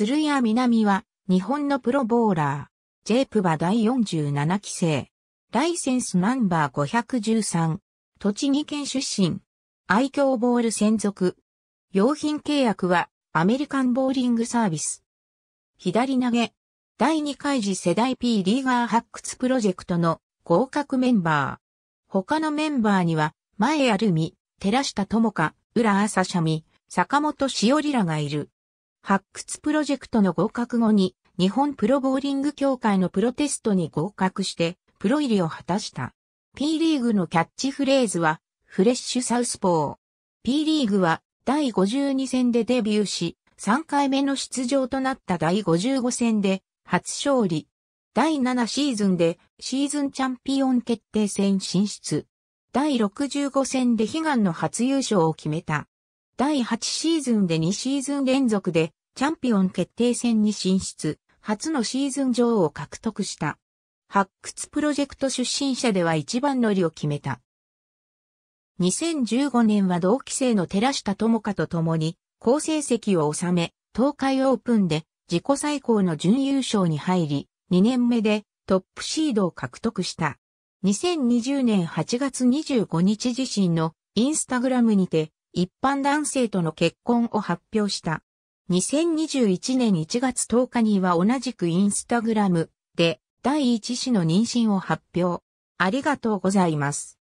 鶴屋南は、日本のプロボーラー。ジェープバ第47期生。ライセンスナンバー513。栃木県出身。愛嬌ボール専属。用品契約は、アメリカンボーリングサービス。左投げ。第2回次世代 P リーガー発掘プロジェクトの合格メンバー。他のメンバーには、前あるみ、寺下智香、浦朝シャミ、坂本しおりらがいる。発掘プロジェクトの合格後に、日本プロボーリング協会のプロテストに合格して、プロ入りを果たした。P リーグのキャッチフレーズは、フレッシュサウスポー。P リーグは、第52戦でデビューし、3回目の出場となった第55戦で、初勝利。第7シーズンで、シーズンチャンピオン決定戦進出。第65戦で悲願の初優勝を決めた。第8シーズンで2シーズン連続でチャンピオン決定戦に進出、初のシーズン女王を獲得した。発掘プロジェクト出身者では一番乗りを決めた。2015年は同期生の寺下智香と共に、好成績を収め、東海オープンで自己最高の準優勝に入り、2年目でトップシードを獲得した。2020年8月25日自身のインスタグラムにて一般男性との結婚を発表した。2021年1月10日には同じくインスタグラムで第一子の妊娠を発表。ありがとうございます。